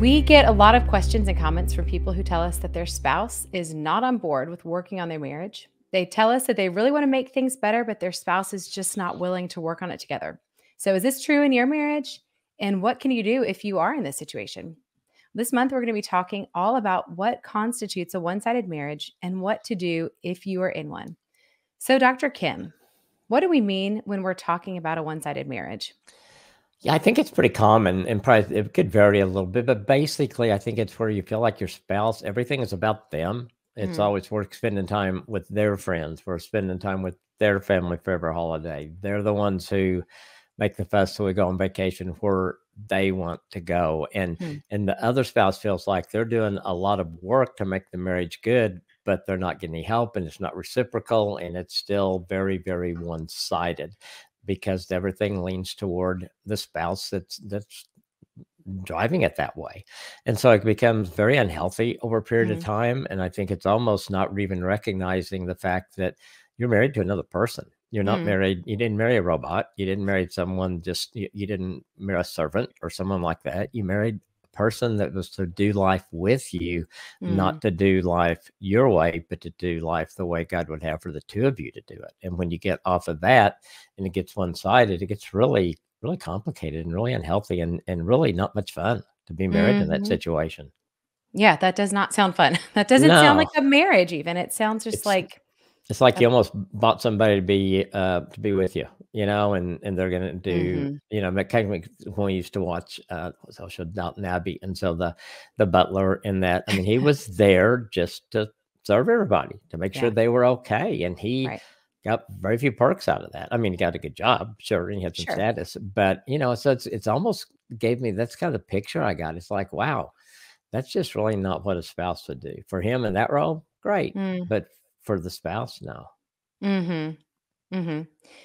We get a lot of questions and comments from people who tell us that their spouse is not on board with working on their marriage. They tell us that they really want to make things better, but their spouse is just not willing to work on it together. So, is this true in your marriage? And what can you do if you are in this situation? This month, we're going to be talking all about what constitutes a one sided marriage and what to do if you are in one. So, Dr. Kim, what do we mean when we're talking about a one sided marriage? Yeah, I think it's pretty common and probably it could vary a little bit, but basically, I think it's where you feel like your spouse, everything is about them. It's mm. always worth spending time with their friends, or spending time with their family for every holiday. They're the ones who make the fuss so we go on vacation where they want to go. And mm. and the other spouse feels like they're doing a lot of work to make the marriage good, but they're not getting any help and it's not reciprocal and it's still very, very one sided because everything leans toward the spouse that's that's driving it that way. And so it becomes very unhealthy over a period mm -hmm. of mm-hmm. time. And I think it's almost not even recognizing the fact that you're married to another person. You're not mm -hmm. married. You didn't marry a robot. You didn't marry someone just, you, you didn't marry a servant or someone like that. You married person that was to do life with you, mm. not to do life your way, but to do life the way God would have for the two of you to do it. And when you get off of that and it gets one sided, it gets really, really complicated and really unhealthy and, and really not much fun to be married mm -hmm. in that mm-hmm. situation. Yeah, that does not sound fun. That doesn't no. sound like a marriage, even. It sounds just it's, like it's like you almost bought somebody to be uh, to be with you you know, and and they're gonna do, mm-hmm. you know, when we used to watch uh social Downton Abbey, and so the the butler in that, I mean, he was there just to serve everybody to make yeah. sure they were okay, and he. Right. Got very few perks out of that. I mean, he got a good job, sure, and he had some sure. status, but you know, so it's it's almost gave me that's kind of the picture I got. It's like, wow, that's just really not what a spouse would do for him in that role. Great, mm. but for the spouse, no. Mm-hmm. Mm-hmm.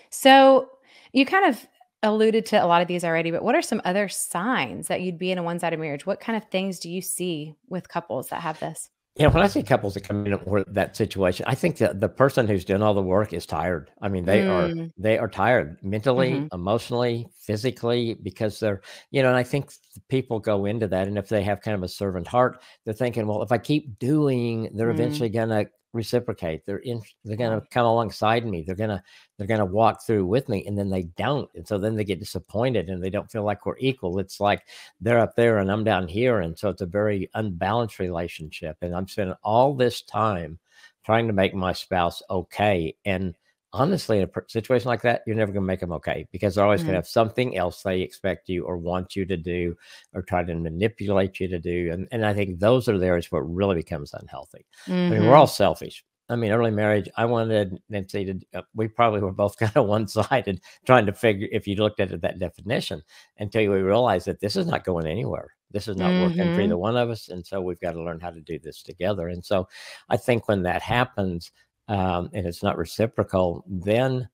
So you kind of alluded to a lot of these already, but what are some other signs that you'd be in a one sided marriage? What kind of things do you see with couples that have this? Yeah, when I see couples that come in that situation, I think that the person who's doing all the work is tired. I mean, they mm. are they are tired mentally, mm-hmm. emotionally, physically, because they're you know. And I think people go into that, and if they have kind of a servant heart, they're thinking, well, if I keep doing, they're mm. eventually gonna reciprocate. They're in, they're going to come alongside me. They're going to they're going to walk through with me, and then they don't, and so then they get disappointed, and they don't feel like we're equal. It's like they're up there and I'm down here, and so it's a very unbalanced relationship. And I'm spending all this time trying to make my spouse okay, and honestly, in a situation like that, you're never going to make them okay because they're always mm-hmm. going to have something else they expect you or want you to do or try to manipulate you to do. And, and I think those are the areas where it really becomes unhealthy. Mm-hmm. I mean, we're mm-hmm. all selfish. I mean, early marriage, I wanted Nancy to, uh, we probably were both kind of one sided trying to figure if you looked at it, that definition until we realized that this is not going anywhere. This is not mm-hmm. working for either mm-hmm. one of us. And so we've got to learn how to do this together. And so I think when that happens, um, and it's not reciprocal, then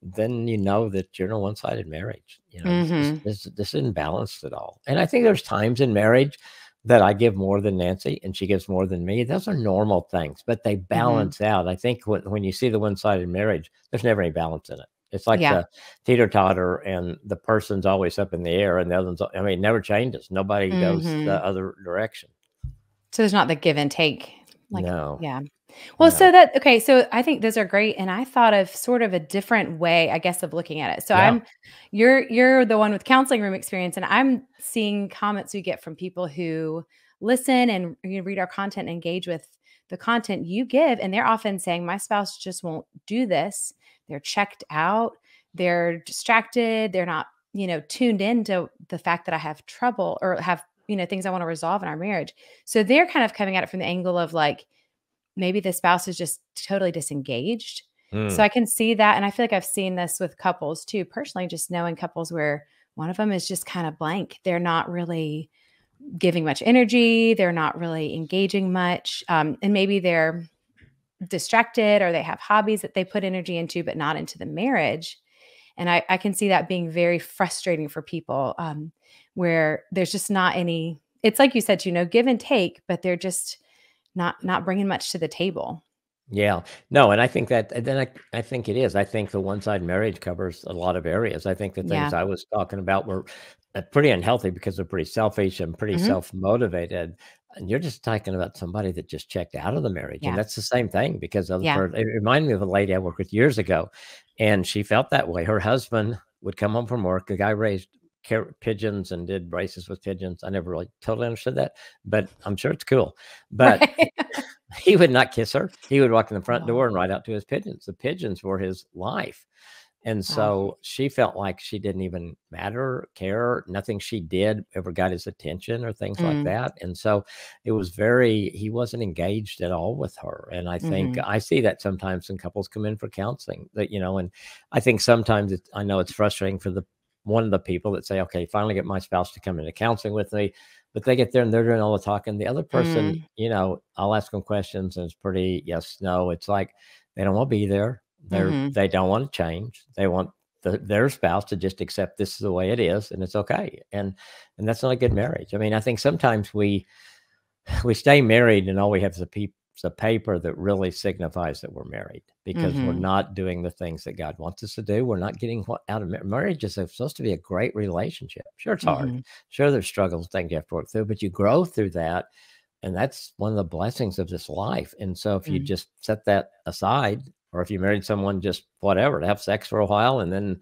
then you know that you're in a one-sided marriage. You know, mm-hmm. this, this, this isn't balanced at all. And I think there's times in marriage that I give more than Nancy and she gives more than me. Those are normal things, but they mm-hmm. balance mm-hmm. out. I think when, when you see the one-sided marriage, there's never any balance in it. It's like yeah. the teeter totter, and the person's always up in the air, and the other's, I mean, never changes. Nobody mm-hmm. goes the mm-hmm. other direction. So there's not the give and take. Like, no. Yeah. Well, yeah. so that okay, so I think those are great and I thought of sort of a different way I guess of looking at it. So yeah. I'm you're you're the one with counseling room experience and I'm seeing comments we get from people who listen and you know, read our content engage with the content you give and they're often saying my spouse just won't do this. They're checked out, they're distracted, they're not, you know, tuned into the fact that I have trouble or have, you know, things I want to resolve in our marriage. So they're kind of coming at it from the angle of like maybe the spouse is just totally disengaged. Mm. So hmm. I can see that. And I feel like I've seen this with couples too, personally, just knowing couples where one of them is just kind of blank. They're not really giving much energy, they're not really engaging much. Um, and maybe they're distracted or they have hobbies that they put energy into, but not into the marriage. And I, I can see that being very frustrating for people um, where there's just not any, it's like you said, you know, give and take, but they're just, not not bringing much to the table. Yeah, no, and I think that then I I think it is. I think the one side marriage covers a lot of areas. I think the things yeah. I was talking about were uh, pretty unhealthy because they're pretty selfish and pretty mm-hmm. self motivated. And you're just talking about somebody that just checked out of the marriage, yeah. and that's the same thing because of yeah. it reminded me of a lady I worked with years ago, and she felt that way. Her husband would come home from work. The guy raised pigeons and did races with pigeons. I never really totally understood that, but I'm sure it's cool. But right. he would not kiss her. He would walk in the front door and ride out to his pigeons. The pigeons were his life. And so wow. she felt like she didn't even matter, care. Nothing she did ever got his attention or things mm. like that. And so it was very, he wasn't engaged at all with her. And I think mm. I see that sometimes when couples come in for counseling that, you know, and I think sometimes I know it's frustrating for the one of the people that say, okay, finally get my spouse to come into counseling with me. But they get there and they're doing all the talking. The other person, mm. you know, I'll ask them questions and it's pretty yes, no. It's like they don't want to be there. They're mm-hmm. they don't want to change. They want the, their spouse to just accept this is the way it is and it's okay. And and that's not a good marriage. I mean, I think sometimes we we stay married and all we have is a people a paper that really signifies that we're married because mm-hmm. we're not doing the things that God wants us to do. We're not getting what out of marriage. marriage is supposed to be a great relationship. Sure, it's mm-hmm. hard. Sure, there's struggles, things you have to work through, but you grow through that. And that's one of the blessings of this life. And so if mm-hmm. you mm. just set that aside, or if you married someone just whatever to have sex for a while and then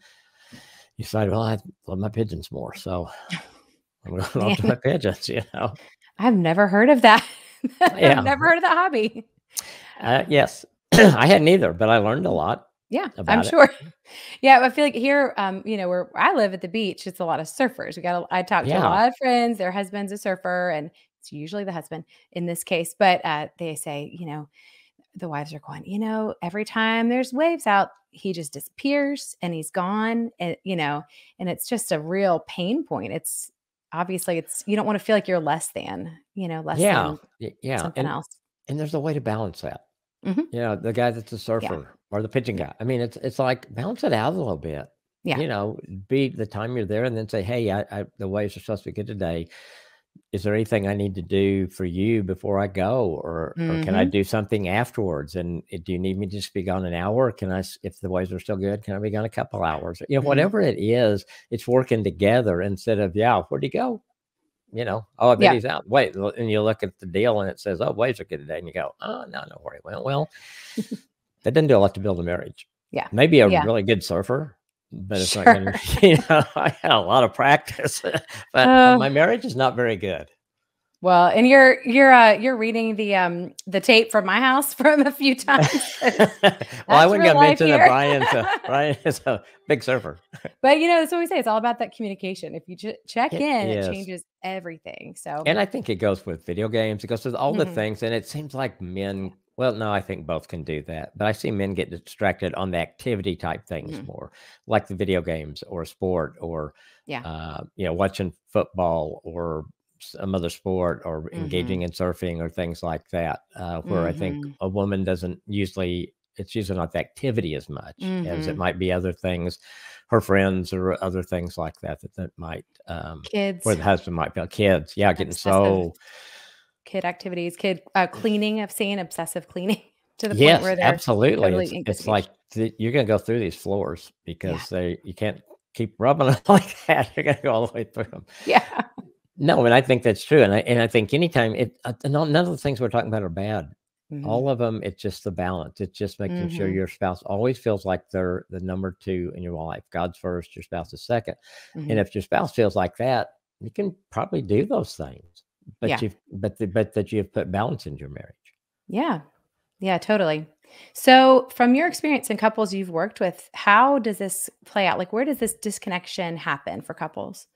you decide, well, I love my pigeons more. So I'm going to my pigeons, you know. I've never heard of that. yeah. never heard of that hobby. Uh, yes, I hadn't either, but I learned a lot. Yeah, I'm sure. It. Yeah, I feel like here, um, you know, where I live at the beach, it's a lot of surfers. We got, a, I talked yeah. to a lot of friends. Their husband's a surfer, and it's usually the husband in this case. But uh, they say, you know, the wives are going, you know, every time there's waves out, he just disappears and he's gone, and you know, and it's just a real pain point. It's obviously it's you don't want to feel like you're less than you know less yeah yeah something and, else and there's a way to balance that mm-hmm. you know the guy that's a surfer yeah. or the pitching guy i mean it's it's like balance it out a little bit yeah you know be the time you're there and then say hey I, I the waves are supposed to be good today is there anything I need to do for you before I go, or, mm -hmm. or can I mm-hmm. do something afterwards? And eh, do you need me to just be gone an hour? Can I, if the waves are still good, can I be gone a couple hours? You know, mm -hmm. whatever it is, it's working together instead of yeah, where'd he go? You know, oh, I bet yeah. he's out. Wait, and you look at the deal and it says, oh, waves are good today, and you go, oh, no, no worry. went well, that did not do a lot to build a marriage. Yeah, maybe a yeah. really good surfer but it's sure. not gonna, you know, I had a lot of practice, but uh, oh. my marriage is not very good. Well, and you're you're uh, you're reading the um the tape from my house from a few times. well, I wouldn't get mentioned that Brian, so Brian is a big surfer. But you know, that's what we say. It's all about that communication. If you ch- check in, it, yes. it changes everything. So, and I think it goes with video games. It goes with all mm -hmm. the mm-hmm. things. And it seems like men well, no, I think both can do that. But I see men get distracted on the activity type things mm. more, like the video games or sport or, yeah. Uh, you know, watching football or some other sport or mm-hmm. engaging in surfing or things like that, uh, where mm-hmm. I think mm-hmm. a woman doesn't usually, it's usually not the activity as much mm-hmm. as it mm-hmm. might be other things, her friends or other things like that, that, that might, um, kids, where the husband might feel kids. Yeah, getting so kid activities, kid uh, cleaning. I've seen obsessive cleaning to the yes, point where they're absolutely. Totally it's, it's, like th- you're going to go through these floors because yeah. they you can't keep rubbing them like that. You're going to go all the way through them. Yeah. No, and I think that's true, and I and I think anytime it uh, none of the things we're talking about are bad. Mm-hmm. All of them, it's just the balance. It's just making mm-hmm. sure your spouse always feels like they're the number two in your life. God's first, your spouse is 2nd mm-hmm. and if your spouse feels like that, you can probably do those things but yeah. you've but the, but that you have put balance into your marriage yeah yeah totally so from your experience in couples you've worked with how does this play out like where does this disconnection happen for couples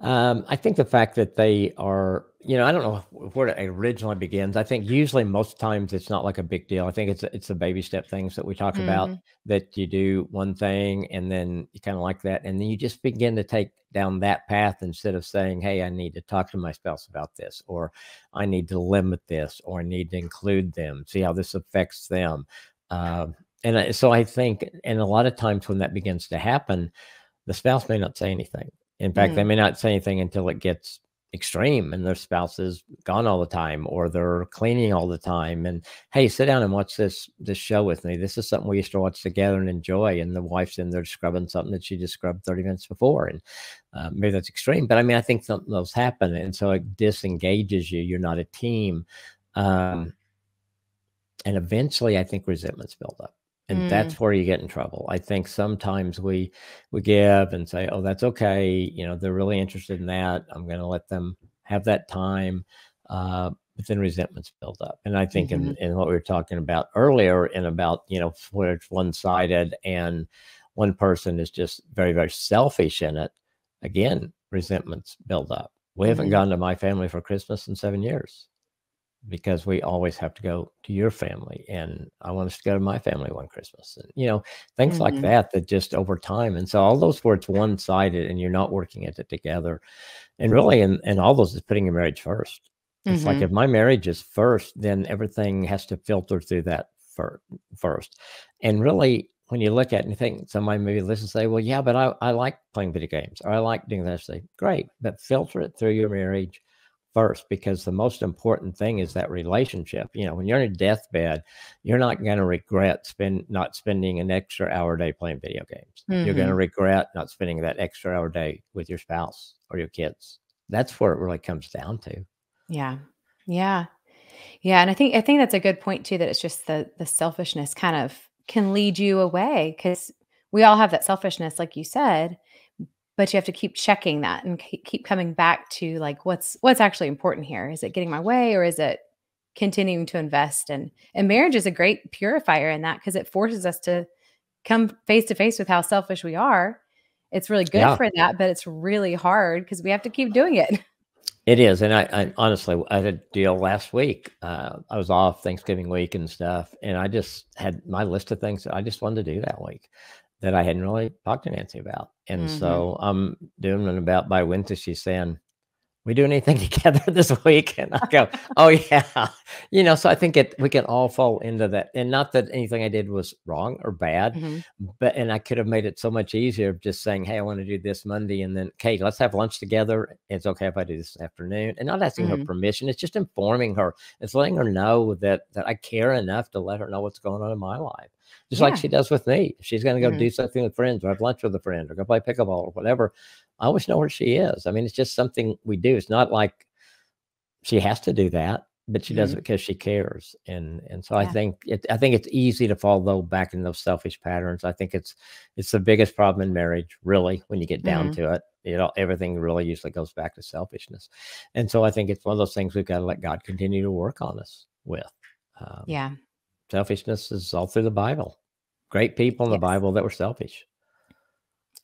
um, I think the fact that they are, you know, I don't know where it originally begins. I think usually most times it's not like a big deal. I think it's it's the baby step things that we talk mm-hmm. about that you do one thing and then you kind of like that, and then you just begin to take down that path instead of saying, "Hey, I need to talk to my spouse about this," or "I need to limit this," or "I need to include them," see how this affects them. Uh, and so I think, and a lot of times when that begins to happen, the spouse may not say anything in fact, mm. they may not say anything until it gets extreme and their spouse is gone all the time or they're cleaning all the time and hey sit down and watch this this show with me this is something we used to watch together and enjoy and the wife's in there scrubbing something that she just scrubbed 30 minutes before and uh, maybe that's extreme but i mean i think those happen, and so it disengages you you're not a team um, and eventually i think resentments build up and mm. that's where you get in trouble i think sometimes we we give and say oh that's okay you know they're really interested in that i'm going to let them have that time uh, but then resentments build up and i think mm-hmm. in, in what we were talking about earlier and about you know where it's one-sided and one person is just very very selfish in it again resentments build up we haven't mm-hmm. gone to my family for christmas in seven years because we always have to go to your family and i want us to go to my family one christmas and you know things mm-hmm. like that that just over time and so all those where it's one-sided and you're not working at it together and really and, and all those is putting your marriage first it's mm-hmm. like if my marriage is first then everything has to filter through that for, first and really when you look at it and think somebody maybe listens say well yeah but i, I like playing video games or i like doing this say great but filter it through your marriage first because the most important thing is that relationship. You know, when you're in a deathbed, you're not going to regret spend not spending an extra hour a day playing video games. Mm-hmm. You're going to regret not spending that extra hour day with your spouse or your kids. That's where it really comes down to. Yeah. Yeah. Yeah, and I think I think that's a good point too that it's just the the selfishness kind of can lead you away cuz we all have that selfishness like you said but you have to keep checking that and keep coming back to like what's what's actually important here is it getting my way or is it continuing to invest and and marriage is a great purifier in that because it forces us to come face to face with how selfish we are it's really good yeah. for that but it's really hard because we have to keep doing it it is and i, I honestly i had a deal last week uh, i was off thanksgiving week and stuff and i just had my list of things that i just wanted to do that week that I hadn't really talked to Nancy about. And mm-hmm. so I'm doing it about by winter. She's saying, we do anything together this week? And I go, oh yeah. You know, so I think it, we can all fall into that. And not that anything I did was wrong or bad, mm-hmm. but, and I could have made it so much easier of just saying, Hey, I want to do this Monday. And then, Kate, let's have lunch together. It's okay if I do this afternoon and not asking mm-hmm. her permission. It's just informing her. It's letting her know that, that I care enough to let her know what's going on in my life just yeah. like she does with me. she's going to go mm-hmm. do something with friends or have lunch with a friend or go play pickleball or whatever, I always know where she is. I mean, it's just something we do. It's not like she has to do that, but she mm-hmm. does it because she cares. And and so yeah. I think it, I think it's easy to fall though back in those selfish patterns. I think it's it's the biggest problem in marriage, really, when you get down mm-hmm. to it. You know, everything really usually goes back to selfishness. And so I think it's one of those things we've got to let God continue to work on us with. Um, yeah. Selfishness is all through the Bible great people in yes. the Bible that were selfish.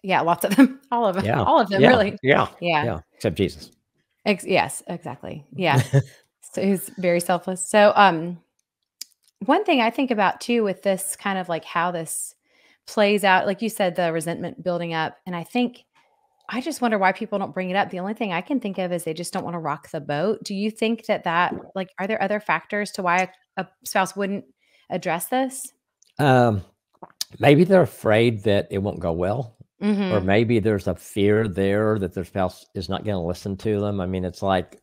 Yeah, lots of them. All of them. Yeah. All of them, yeah. really. Yeah. yeah. Yeah. Except Jesus. Ex yes, exactly. Yeah. so he's very selfless. So um one thing I think about too with this kind of like how this plays out, like you said, the resentment building up. And I think I just wonder why people don't bring it up. The only thing I can think of is they just don't want to rock the boat. Do you think that that like are there other factors to why a, a spouse wouldn't address this? Um, maybe they're afraid that it won't go well, mm-hmm. or maybe there's a fear there that their spouse is not going to listen to them. I mean, it's like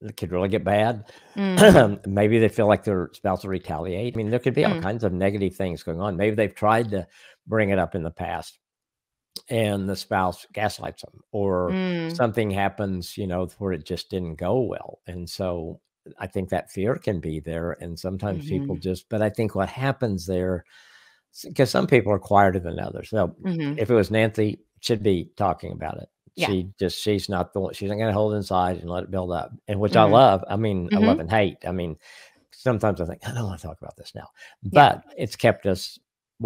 it could really get bad. Mm. maybe they feel like their spouse will retaliate. I mean, there could be all mm. kinds of negative things going on. Maybe they've tried to bring it up in the past and the spouse gaslights them or mm. something happens, you know, where it just didn't go well. And so I think that fear can be there. And sometimes mm-hmm. people just, but I think what happens there because some people are quieter than others. So mm -hmm. if it was Nancy, should be talking about it. Yeah. She just she's not the one. She's not going to hold inside and let it build up. And which mm -hmm. I mm-hmm. love. I mean, mm -hmm. I mm-hmm. love and hate. I mean, sometimes I think I don't want to talk about this now, but yeah. it's kept us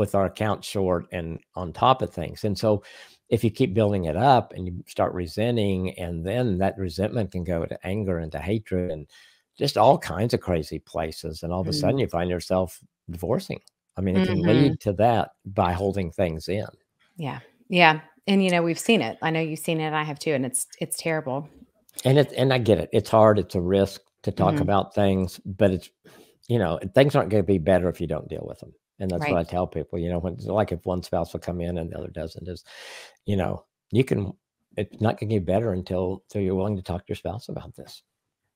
with our account short and on top of things. And so, if you keep building it up and you start resenting, and then that resentment can go to anger and to hatred and just all kinds of crazy places. And all of a mm-hmm. sudden, you find yourself divorcing. I mean, it can mm-hmm. lead to that by holding things in. Yeah. Yeah. And you know, we've seen it. I know you've seen it. I have too. And it's it's terrible. And it and I get it. It's hard. It's a risk to talk mm-hmm. about things, but it's you know, things aren't going to be better if you don't deal with them. And that's right. what I tell people. You know, when like if one spouse will come in and the other doesn't, is you know, you can it's not going to get better until until you're willing to talk to your spouse about this.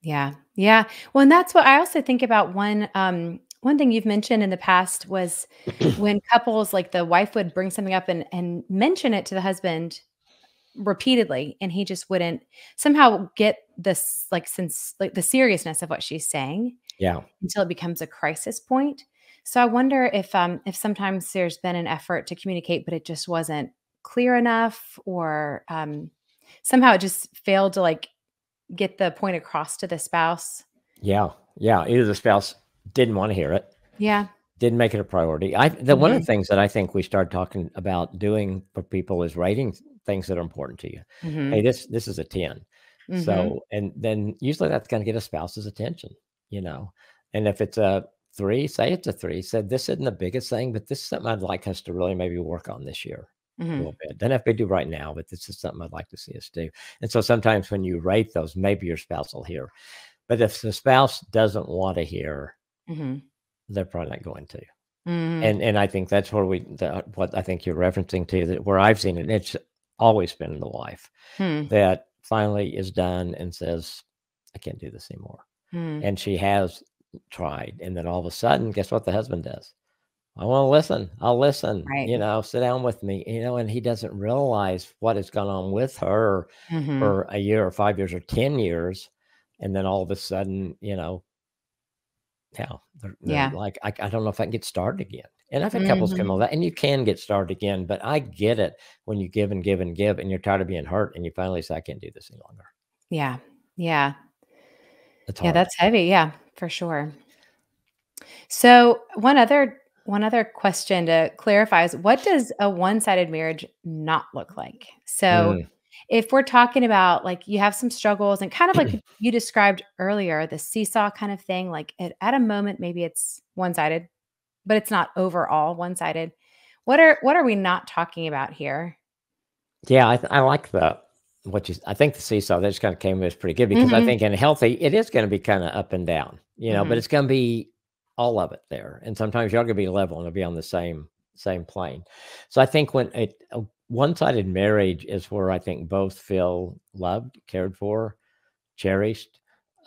Yeah. Yeah. Well, and that's what I also think about one um, one thing you've mentioned in the past was when couples like the wife would bring something up and, and mention it to the husband repeatedly and he just wouldn't somehow get this like since like the seriousness of what she's saying yeah until it becomes a crisis point so i wonder if um if sometimes there's been an effort to communicate but it just wasn't clear enough or um somehow it just failed to like get the point across to the spouse yeah yeah either the spouse didn't want to hear it. Yeah. Didn't make it a priority. I the mm-hmm. one of the mm-hmm. things that I think we start talking about doing for people is writing things that are important to you. Mm-hmm. Hey, this this is a 10. Mm-hmm. So and then usually that's gonna get a spouse's attention, you know. And if it's a three, say it's a three, said this isn't the biggest thing, but this is something I'd like us to really maybe work on this year. Mm-hmm. a little bit. Doesn't have to do right now, but this is something I'd like to see us do. And so sometimes when you rate those, maybe your spouse will hear. But if the spouse doesn't want to hear, mm-hmm. they're probably not going to. Mm-hmm. And and I think that's where we the, what I think you're referencing to that where I've seen it. It's always been the wife hmm. that finally is done and says, "I can't do this anymore," hmm. and she has tried. And then all of a sudden, guess what the husband does? I want to listen. I'll listen. Right. You know, sit down with me. You know, and he doesn't realize what has gone on with her mm-hmm. for a year or five years or ten years, and then all of a sudden, you know, now. They're, yeah. They're like, I, I don't know if I can get started again. And I've had couples mm-hmm. come over that, and you can get started again, but I get it when you give and give and give, and you're tired of being hurt, and you finally say, I can't do this any longer. Yeah. Yeah. That's yeah. That's heavy. Yeah, for sure. So one other one other question to clarify is what does a one-sided marriage not look like? So mm if we're talking about like you have some struggles and kind of like you described earlier, the seesaw kind of thing, like at, at a moment, maybe it's one sided, but it's not overall one sided. What are, what are we not talking about here? Yeah. I, I like that what you I think the seesaw that just kind of came as pretty good because mm -hmm. I mm-hmm. think in healthy it is going to be kind of up and down, you know, mm -hmm. but mm-hmm. it's going to be all of it there. And sometimes y'all going to be level and it'll be on the same same plane. So I think when it one sided marriage is where I think both feel loved, cared for, cherished.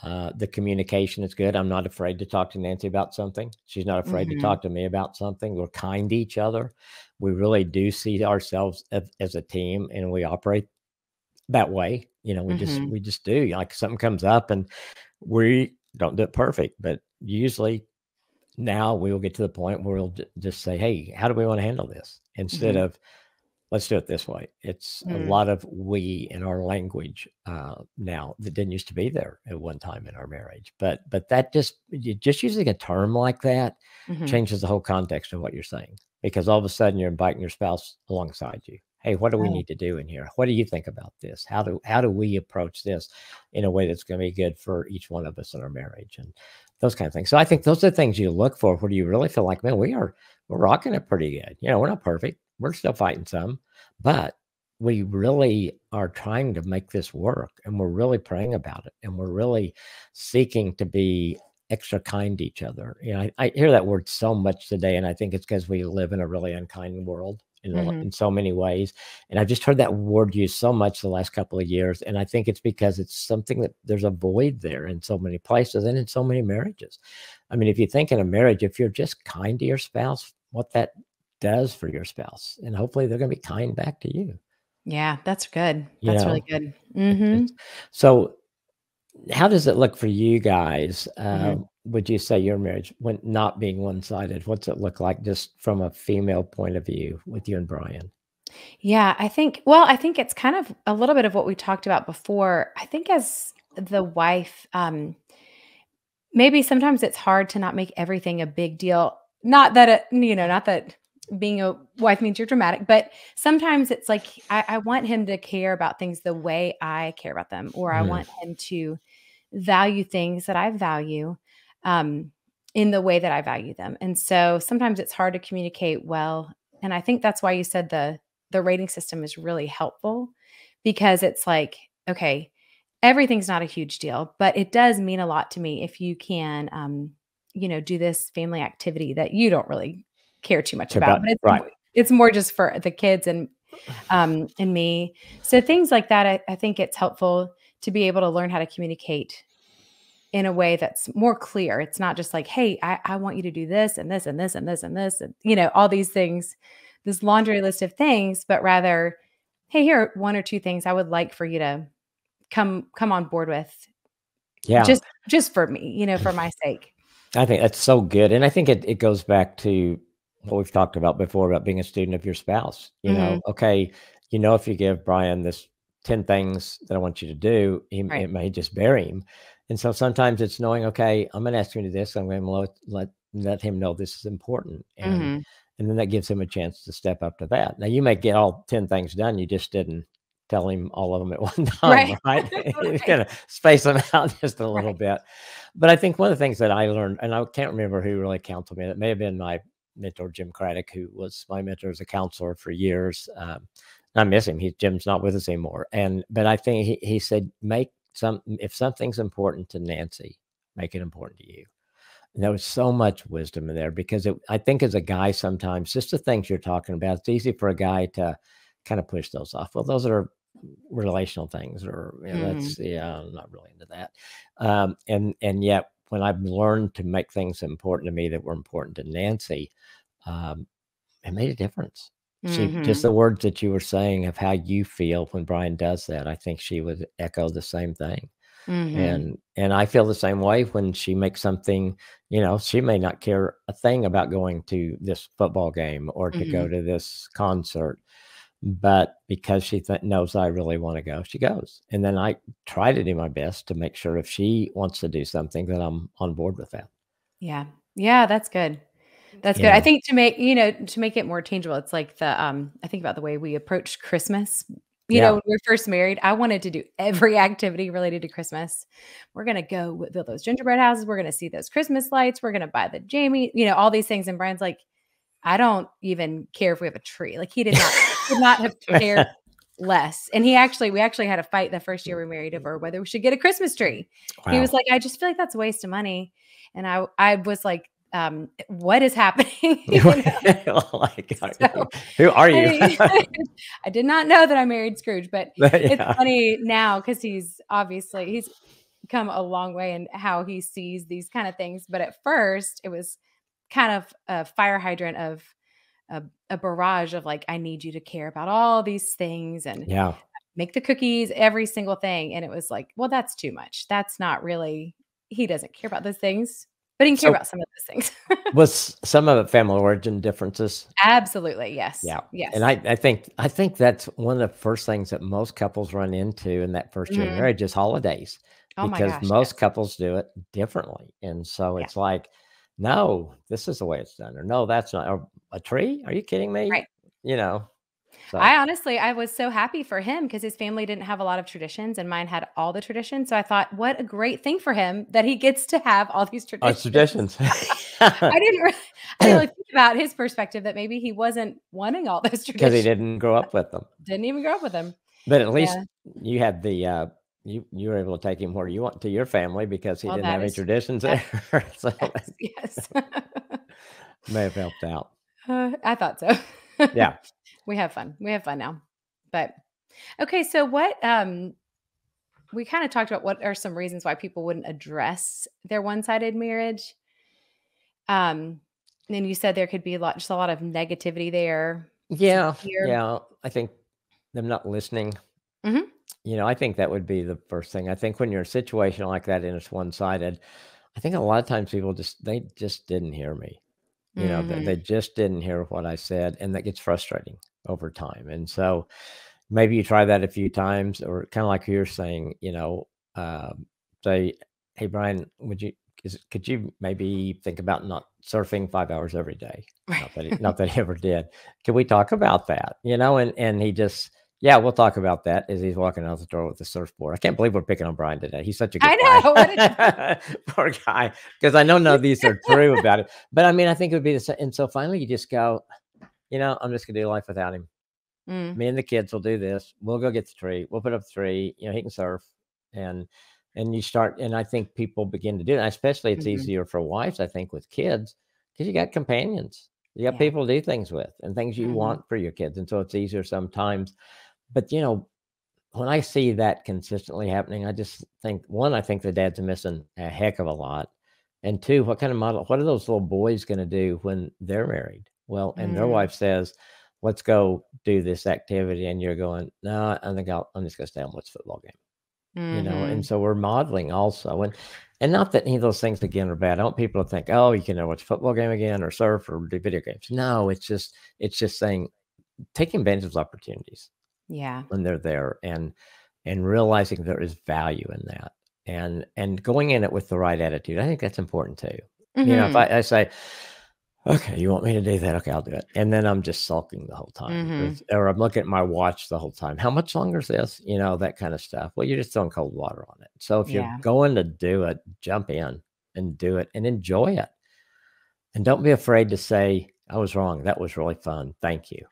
Uh, the communication is good. I'm not afraid to talk to Nancy about something. She's not afraid mm-hmm. to talk to me about something. We're kind to each other. We really do see ourselves as, as a team and we operate that way. You know, we mm-hmm. just, we just do. Like something comes up and we don't do it perfect, but usually now we will get to the point where we'll d- just say, Hey, how do we want to handle this? Instead mm-hmm. of, let's do it this way. It's mm. a lot of we in our language uh, now that didn't used to be there at one time in our marriage. But but that just just using a term like that mm-hmm. changes the whole context of what you're saying because all of a sudden you're inviting your spouse alongside you. Hey, what do we need to do in here? What do you think about this? How do how do we approach this in a way that's going to be good for each one of us in our marriage and those kind of things. So I think those are things you look for. Where do you really feel like, man, we are we're rocking it pretty good. You know, we're not perfect we're still fighting some, but we really are trying to make this work and we're really praying about it and we're really seeking to be extra kind to each other. You know, I, I hear that word so much today, and I think it's because we live in a really unkind world. In, mm-hmm. in, so many ways. And I've just heard that word used so much the last couple of years. And I think it's because it's something that there's a void there in so many places and in so many marriages. I mean, if you think in a marriage, if you're just kind to your spouse, what that does for your spouse. And hopefully they're going to be kind back to you. Yeah, that's good. That's you know, really good. Mm-hmm. So, how does it look for you guys? Uh, mm-hmm. Would you say your marriage, went not being one sided, what's it look like just from a female point of view with you and Brian? Yeah, I think, well, I think it's kind of a little bit of what we talked about before. I think as the wife, um, maybe sometimes it's hard to not make everything a big deal. Not that it, you know, not that being a wife means you're dramatic, but sometimes it's like I, I, want him to care about things the way I care about them, or I mm-hmm. want him to value things that I value um, in the way that I value them. And so sometimes it's hard to communicate well. And I think that's why you said the the rating system is really helpful because it's like, okay, everything's not a huge deal, but it does mean a lot to me if you can um, you know, do this family activity that you don't really care too much about. But it's, right. it's more just for the kids and um, and me. So things like that, I, I think it's helpful to be able to learn how to communicate in a way that's more clear. It's not just like, hey, I, I want you to do this and this and this and this and this and you know, all these things, this laundry list of things, but rather, hey, here are one or two things I would like for you to come come on board with. Yeah. Just just for me, you know, for my sake. I think that's so good. And I think it, it goes back to what we've talked about before about being a student of your spouse. You mm-hmm. know, okay, you know, if you give Brian this 10 things that I want you to do, he, right. it may just bury him. And so sometimes it's knowing, okay, I'm going to ask him to this. I'm going to let, let, let him know this is important. And, mm-hmm. and then that gives him a chance to step up to that. Now you may get all 10 things done. You just didn't tell him all of them at one time, right? right? are going to space them out just a little right. bit. But I think one of the things that I learned, and I can't remember who really counseled me, it may have been my mentor Jim Craddock, who was my mentor as a counselor for years. Um, I miss him. He, Jim's not with us anymore. And but I think he, he said, make some if something's important to Nancy, make it important to you. And there was so much wisdom in there because it, I think as a guy sometimes just the things you're talking about, it's easy for a guy to kind of push those off. Well, those are relational things, or you know, mm that's mm-hmm. yeah, I'm not really into that. Um, and and yet when I've learned to make things important to me that were important to Nancy, um, it made a difference. Mm-hmm. She just the words that you were saying of how you feel when Brian does that. I think she would echo the same thing. Mm-hmm. And and I feel the same way when she makes something, you know, she may not care a thing about going to this football game or to mm-hmm. go to this concert, but because she th- knows I really want to go, she goes. And then I try to do my best to make sure if she wants to do something that I'm on board with that. Yeah. Yeah, that's good. That's good. Yeah. I think to make you know to make it more tangible, it's like the um. I think about the way we approach Christmas. You yeah. know, when we were first married, I wanted to do every activity related to Christmas. We're gonna go build those gingerbread houses. We're gonna see those Christmas lights. We're gonna buy the Jamie. You know, all these things. And Brian's like, I don't even care if we have a tree. Like he did not could not have cared less. And he actually, we actually had a fight the first year we married over whether we should get a Christmas tree. Wow. He was like, I just feel like that's a waste of money. And I, I was like, um, what is happening? Oh so, Who are you? I, did not know that I married Scrooge, but yeah. it's funny now because he's obviously he's come a long way in how he sees these kind of things. But at first, it was kind of a fire hydrant of a, a barrage of like, I need you to care about all these things and yeah. make the cookies, every single thing. And it was like, well, that's too much. That's not really. He doesn't care about those things but didn't care so, about some of those things. was some of it family origin differences? Absolutely, yes. Yeah, yes. And I, I think I think that's one of the first things that most couples run into in that first year mm. of mm-hmm. marriage is holidays, oh because gosh, most yes. couples do it differently, and so yeah. it's like, no, this is the way it's done, or no, that's not. Or, oh, a tree? Are you kidding me? Right. You know, so. I honestly, I was so happy for him because his family didn't have a lot of traditions and mine had all the traditions. So I thought, what a great thing for him that he gets to have all these oh, traditions. Our traditions. I didn't, really, I really think about his perspective that maybe he wasn't wanting all those traditions. Because he didn't grow up with them. Didn't even grow up with them. But at least yeah. you had the, uh, you, you were able to take him where you want to your family because he well, didn't have any traditions there. so yes. yes. may have helped out. Uh, I thought so. yeah we have fun. We have fun now. But okay, so what um we kind of talked about what are some reasons why people wouldn't address their one-sided marriage. Um and you said there could be a lot just a lot of negativity there. Yeah. Here. Yeah. I think them not listening. Mm -hmm. You know, I think that would be the first thing. I think when you're in a situation like that and it's one-sided, I think a lot of times people just they just didn't hear me. You know, mm -hmm. they, mm-hmm. they, just didn't hear what I said, and that gets frustrating over time. And so maybe you try that a few times, or kind of like you're saying, you know, uh, say, hey, Brian, would you, is, could you maybe think about not surfing five hours every day? Not, that he, not that he ever did. Can we talk about that? You know, and, and he just, yeah, we'll talk about that as he's walking out the door with the surfboard. I can't believe we're picking on Brian today. He's such a good I know. Guy. A- Poor guy. Because I know none of these are true about it. But I mean, I think it would be the same. And so finally you just go, you know, I'm just gonna do life without him. Mm. Me and the kids will do this. We'll go get the tree. We'll put up three. You know, he can surf, and and you start. And I think people begin to do that. Especially, it's mm-hmm. easier for wives, I think, with kids because you got companions. You got yeah. people to do things with and things you mm-hmm. want for your kids, and so it's easier sometimes. But you know, when I see that consistently happening, I just think one, I think the dads are missing a heck of a lot, and two, what kind of model? What are those little boys going to do when they're married? well and mm. their mm-hmm. wife says let's go do this activity and you're going no i think I'll, i'm just going to stay and watch football game mm-hmm. you know and mm-hmm. so we're modeling also and and not that any of those things again are bad i want people to think oh you can watch football game again or surf or do video games no it's just it's just saying taking advantage of opportunities yeah when they're there and and realizing there is value in that and and going in it with the right attitude i think that's important too mm-hmm. you know if mm-hmm. I, I say okay, you want me to do that? Okay, I'll do it. And then I'm just sulking the whole time, mm-hmm. or I'm looking at my watch the whole time. How much longer is this? You know, that kind of stuff. Well, you're just throwing cold water on it. So if yeah. you're going to do it, jump in and do it and enjoy it. And don't be afraid to say, I was wrong. That was really fun. Thank you.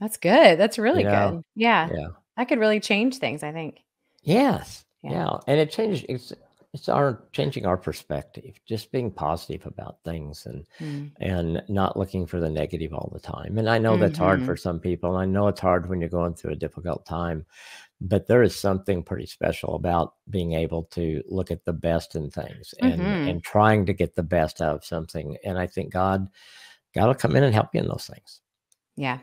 That's good. That's really you know? good. Yeah. Yeah. That could really change things, I think. Yes. Yeah. yeah. And it changes it's our changing our perspective, just being positive about things and mm. and not looking for the negative all the time. And I know mm-hmm. that's hard mm-hmm. for some people. and I know it's hard when you're going through a difficult time, but there is something pretty special about being able to look at the best in things and mm-hmm. and trying to get the best out of something. And I think God God will come in and help you in those things. Yeah,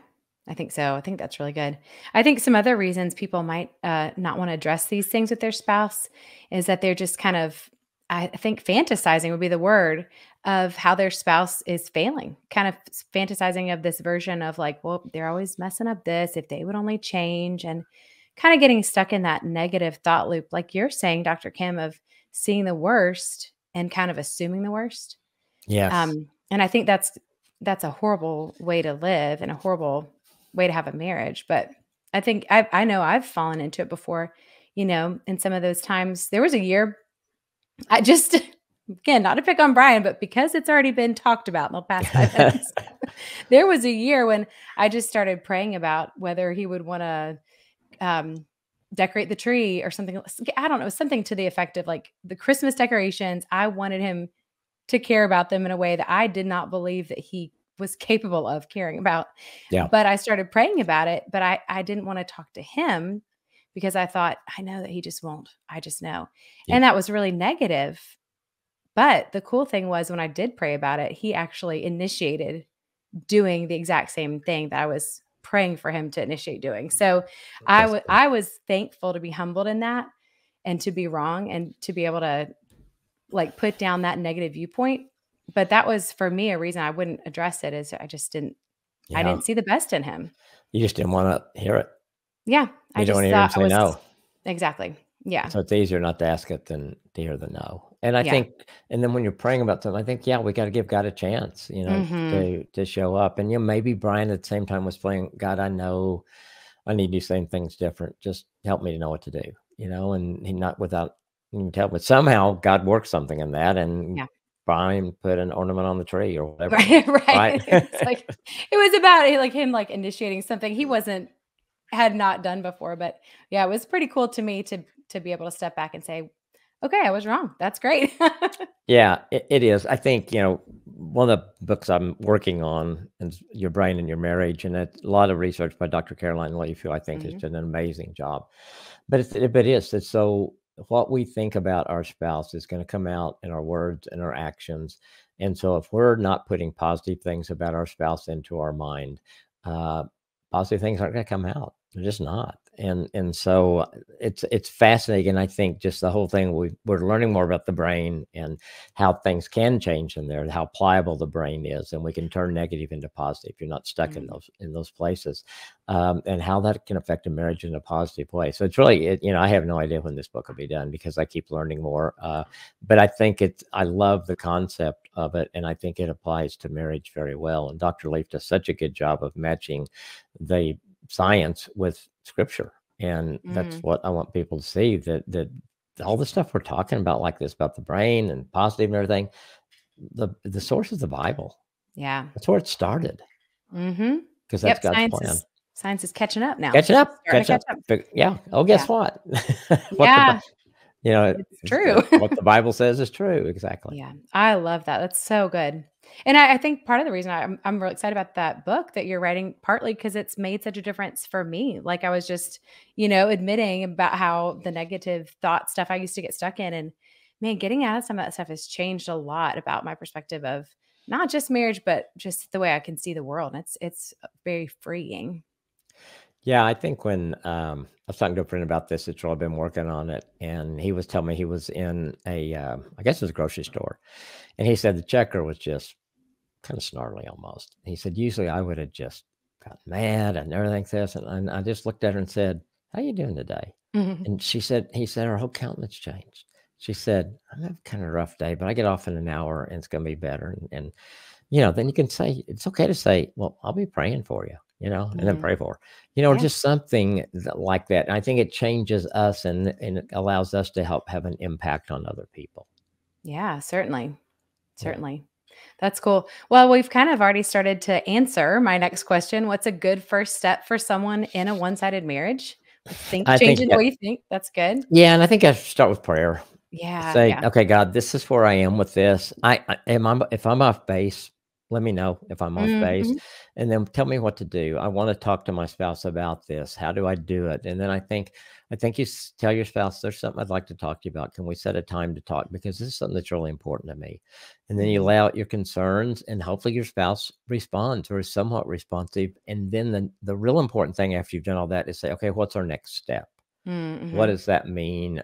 I think so. I think that's really good. I think some other reasons people might uh, not want to address these things with their spouse is that they're just kind of, I think, fantasizing would be the word of how their spouse is failing, kind of fantasizing of this version of like, well, they're always messing up this if they would only change and kind of getting stuck in that negative thought loop, like you're saying, Dr. Kim, of seeing the worst and kind of assuming the worst. Yes. Um, and I think that's that's a horrible way to live and a horrible way to have a marriage. But I think I, I know I've fallen into it before, you know, in some of those times. There was a year I just, again, not to pick on Brian, but because it's already been talked about in the past five minutes, there was a year when I just started praying about whether he would want to um, decorate the tree or something. I don't know, something to the effect of like the Christmas decorations. I wanted him to care about them in a way that I did not believe that he was capable of caring about. Yeah. But I started praying about it, but I I didn't want to talk to him because I thought I know that he just won't. I just know. Yeah. And that was really negative. But the cool thing was when I did pray about it, he actually initiated doing the exact same thing that I was praying for him to initiate doing. So oh, I was I was thankful to be humbled in that and to be wrong and to be able to like put down that negative viewpoint but that was for me a reason I wouldn't address it is I just didn't yeah. I didn't see the best in him. You just didn't want to hear it. Yeah. You I don't hear him say was, no. Exactly. Yeah. So it's easier not to ask it than to hear the no. And I yeah. think, and then when you're praying about something, I think, yeah, we got to give God a chance, you know, mm -hmm. to to show up. And you know, maybe Brian at the same time was playing, God, I know I need these same things different. Just help me to know what to do, you know, and he not without you can tell, but somehow God works something in that. And yeah. Fine, put an ornament on the tree or whatever. Right, right. right? it's like it was about eh, like him like initiating something he wasn't had not done before. But yeah, it was pretty cool to me to to be able to step back and say, okay, I was wrong. That's great. yeah, it, it is. I think, you know, one of the books I'm working on is Your Brain and Your Marriage, and a lot of research by Dr. Caroline Leaf, who I think mm -hmm. has mm-hmm. done an amazing job. But it, but it is, it's so what we think about our spouse is going to come out in our words and our actions. And so, if we're not putting positive things about our spouse into our mind, uh, positive things aren't going to come out. They're just not. And and so it's it's fascinating. I think just the whole thing we we're learning more about the brain and how things can change in there and how pliable the brain is, and we can turn negative into positive. You're not stuck mm-hmm. in mm. those in those places, um, and how that can affect a marriage in a positive way. So it's really it, you know I have no idea when this book will be done because I keep learning more. Uh, but I think it's I love the concept of it, and I think it applies to marriage very well. And Dr. Leaf does such a good job of matching the science with scripture and mm-hmm. that's what i want people to see that that all the stuff we're talking about like this about the brain and positive and everything the the source is the bible yeah that's where it started because mm-hmm. that's yep, god's science plan is, science is catching up now catching up, catch up. yeah oh guess yeah. what, what yeah the, you know it's true what the bible says is true exactly yeah i love that that's so good and I, I, think part of the reason I, am I'm, really excited about that book that you're writing, partly because it's made such a difference for me. Like I was just, you know, admitting about how the negative thought stuff I used to get stuck in. And man, getting out of some of that stuff has changed a lot about my perspective of not just marriage, but just the way I can see the world. And it's it's very freeing. Yeah, I think when um, I was talking to a friend about this, it's really been working on it, and he was telling me he was in a, uh, I guess it was a grocery store, and he said the checker was just kind of snarly almost. He said, usually I would have just got mad and everything this. And, and, I just looked at her and said, how you doing today? Mm -hmm. And she said, he said, her whole countenance changed. She said, i have kind of a rough day, but I get off in an hour and it's going to be better. And, and, you know, then you can say, it's okay to say, well, I'll be praying for you, you know, mm -hmm. and then mm-hmm. pray for, her. you know, yeah. just something that, like that. And I think it changes us and, and it allows us to help have an impact on other people. Yeah, certainly. Certainly. Yeah. That's cool. Well, we've kind of already started to answer my next question. What's a good first step for someone in a one sided marriage? Think I changing think, what you think. That's good. Yeah. And I think I start with prayer. Yeah. Say, yeah. okay, God, this is where I am with this. I, I am I, if I'm off base, let me know if I'm off mm-hmm. base. And then tell me what to do. I want to talk to my spouse about this. How do I do it? And then I think, I think you tell your spouse, there's something I'd like to talk to you about. Can we set a time to talk? Because this is something that's really important to me. And then you mm-hmm. lay out your concerns and hopefully your spouse responds or is somewhat responsive. And then the, the real important thing after you've done all that is say, okay, what's our next step? Mm-hmm. What does that mean?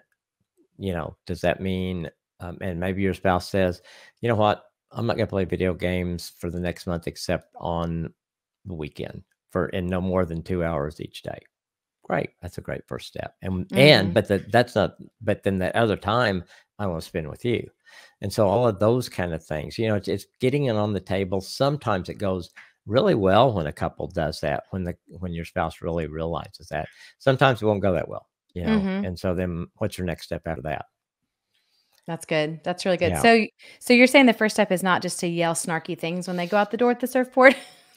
You know, does that mean um, and maybe your spouse says, you know what, I'm not gonna play video games for the next month except on the weekend for in no more than two hours each day. Great, that's a great first step. And mm -hmm. and mm-hmm. but the, that's not. But then that other time I want to spend with you, and so all of those kind of things. You know, it's, it's getting it on the table. Sometimes it goes really well when a couple does that. When the when your spouse really realizes that. Sometimes it won't go that well. You know, mm -hmm. and so then what's your next step after that? That's good. That's really good. Yeah. So, so you're saying the first step is not just to yell snarky things when they go out the door at the surfboard.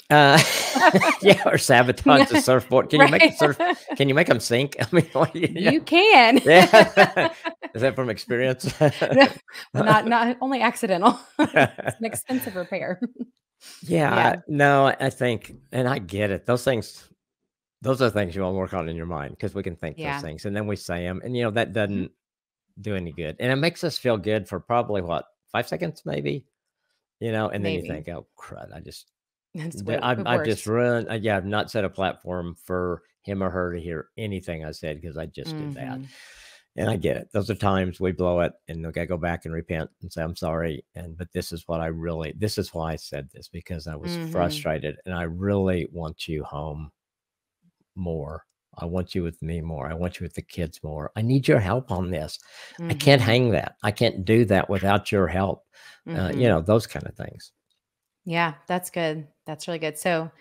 Uh, yeah, or sabotage the surfboard. Can right. you make surf? Can you make them sink? I mean, yeah. you can. Yeah. Is that from experience? no, not not only accidental. it's an expensive repair. Yeah, yeah. I, no, I think, and I get it. Those things, those are things you want to work on in your mind because we can think yeah. those things, and then we say them, and you know that mm-hmm. doesn't. Mm -hmm do any good. And it makes us feel good for probably what five seconds, maybe, you know. And maybe. then you think, oh crud, I just that's I, I just run. I, uh, yeah, I've not set a platform for him or her to hear anything I said because I just mm-hmm. did that. Mm-hmm. And I get it. Those are times we blow it and we got to go back and repent and say, I'm sorry. And, but this is what I really, this is why I said this because I was mm-hmm. frustrated and I really want you home more. I want you with me more. I want you with the kids more. I need your help on this. Mm-hmm. I can't mm-hmm. hang that. I can't do that without your help. Mm-hmm. Uh, you mm-hmm. know, those kind of things. Yeah, that's good. That's really good. So,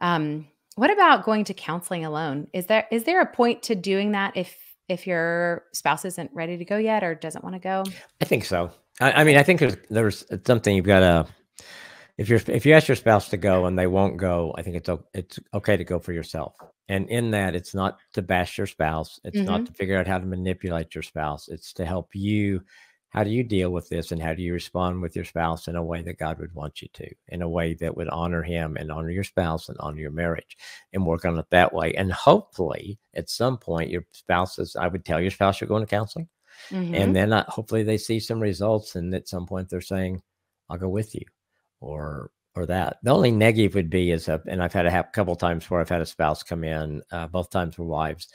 um, what about going to counseling alone? Is there is there a point to doing that if if your spouse isn't ready to go yet or doesn't want to go? I think so. I, I mean, I think there's there's something you've got to if you're if you ask your spouse to go and they won't go, I think it's it's okay to go for yourself. And in that, it's not to bash your spouse. It's mm-hmm. not to figure out how to manipulate your spouse. It's to help you. How do you deal with this and how do you respond with your spouse in a way that God would want you to, in a way that would honor Him and honor your spouse and honor your marriage and work on it that way? And hopefully, at some point, your spouse is, I would tell your spouse you're going to counseling. Mm-hmm. And then I, uh, hopefully they see some results. And at some point, they're saying, I'll go with you or or that. The only negative would be is, a, and I've had a couple times where I've had a spouse come in, uh, both times were wives,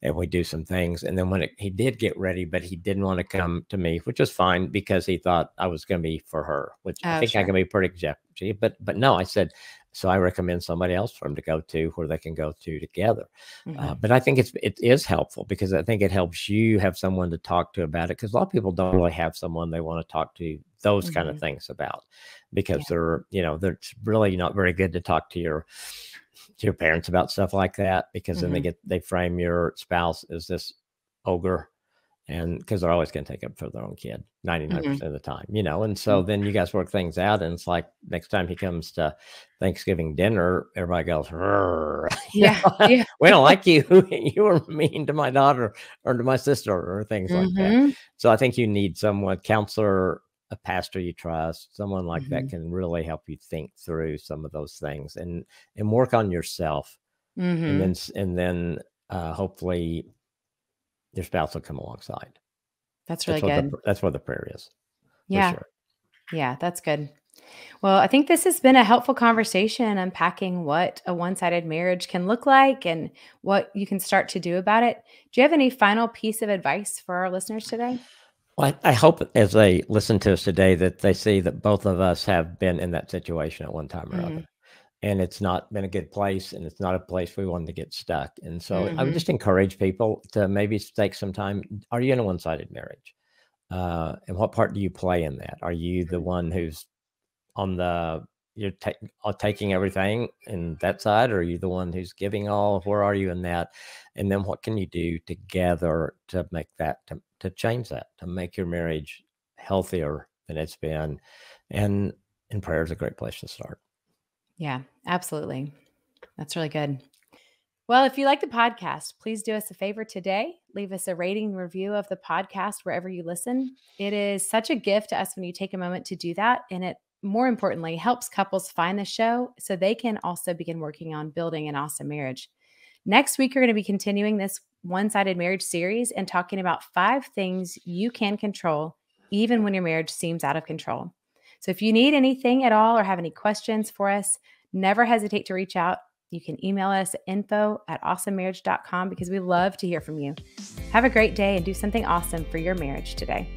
and we do some things. And then when it, he did get ready, but he didn't want to come to me, which was fine because he thought I was going to be for her, which oh, I think sure. I can be pretty objective. But but no, I said so. I recommend somebody else for him to go to where they can go to together. Mm -hmm. uh, mm-hmm. but I think it's it is helpful because I think it helps you have someone to talk to about it because a lot of people don't really have someone they want to talk to those mm -hmm. kind of things about because yeah. they're you know they're really not very good to talk to your to your parents about stuff like that because mm-hmm. then they mm-hmm. get they frame your spouse as this ogre and because they're always going to take up for their own kid 99% mm-hmm. percent mm hmm of the time you know and so mm-hmm. then you guys work things out and it's like next time he comes to thanksgiving dinner everybody goes yeah, yeah. we don't like you you were mean to my daughter or to my sister or things mm-hmm. like that so i think you need someone uh, counselor a pastor you trust, someone like mm-hmm. that can really help you think through some of those things and and work on yourself. Mm-hmm. And then and then uh, hopefully your spouse will come alongside. That's really that's good. The, that's what the prayer is. Yeah. Sure. Yeah, that's good. Well, I think this has been a helpful conversation unpacking what a one sided marriage can look like and what you can start to do about it. Do you have any final piece of advice for our listeners today? Well, I, I hope as they listen to us today that they see that both of us have been in that situation at one time or mm -hmm. other. And it's not been a good place, and it's not a place we wanted to get stuck. And so mm -hmm. I would mm-hmm. just encourage people to maybe take some time. Are you in a one sided marriage? Uh, and what part do you play in that? Are you the mm-hmm. one who's on the you're ta uh, taking everything in that side, or are you the one who's giving all? Where are you in that? And then what can you do together to make that to to change that, to make your marriage healthier than it's been. And and prayer is a great place to start. Yeah, absolutely. That's really good. Well, if you like the podcast, please do us a favor today. Leave us a rating review of the podcast wherever you listen. It is such a gift to us when you take a moment to do that. And it more importantly helps couples find the show so they can also begin working on building an awesome marriage. Next week, we're going to be continuing this one sided marriage series and talking about five things you can control, even when your marriage seems out of control. So if you need anything at all or have any questions for us, never hesitate to reach out. You can email us info at awesomemarriage.com because we love to hear from you. Have a great day and do something awesome for your marriage today.